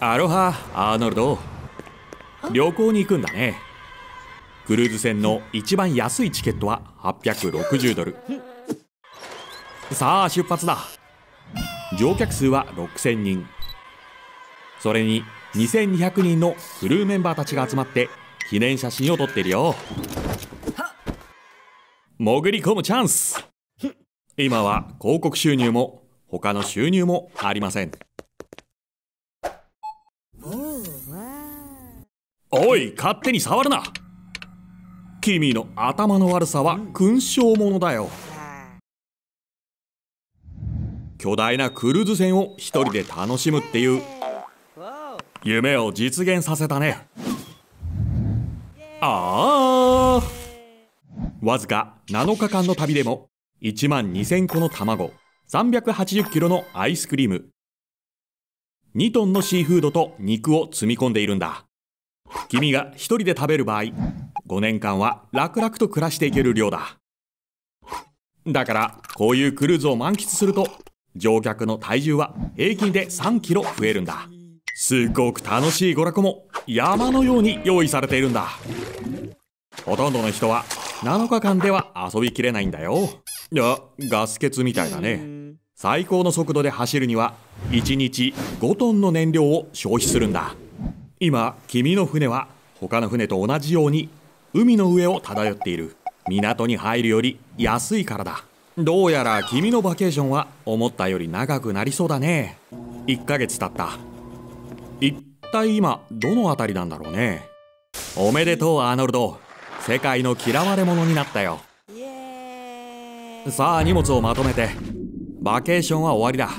アロハアーノルド旅行に行くんだねクルーズ船の一番安いチケットは860ドルさあ出発だ乗客数は6000人それに2200人のクルーメンバーたちが集まって記念写真を撮ってるよ潜り込むチャンス今は広告収入も他の収入もありませんおい勝手に触るな君の頭の悪さは勲章ものだよ巨大なクルーズ船を一人で楽しむっていう夢を実現させたねああわずか7日間の旅でも1万2000個の卵380キロのアイスクリーム2トンのシーフードと肉を積み込んでいるんだ君が一人で食べる場合5年間は楽々と暮らしていける量だだからこういうクルーズを満喫すると乗客の体重は平均で3キロ増えるんだすごく楽しい娯楽も山のように用意されているんだほとんどの人は7日間では遊びきれないんだよやガス欠みたいだね最高の速度で走るには1日5トンの燃料を消費するんだ今君の船は他の船と同じように海の上を漂っている港に入るより安いからだどうやら君のバケーションは思ったより長くなりそうだね1ヶ月経った一体今どの辺りなんだろうねおめでとうアーノルド世界の嫌われ者になったよさあ荷物をまとめてバケーションは終わりだ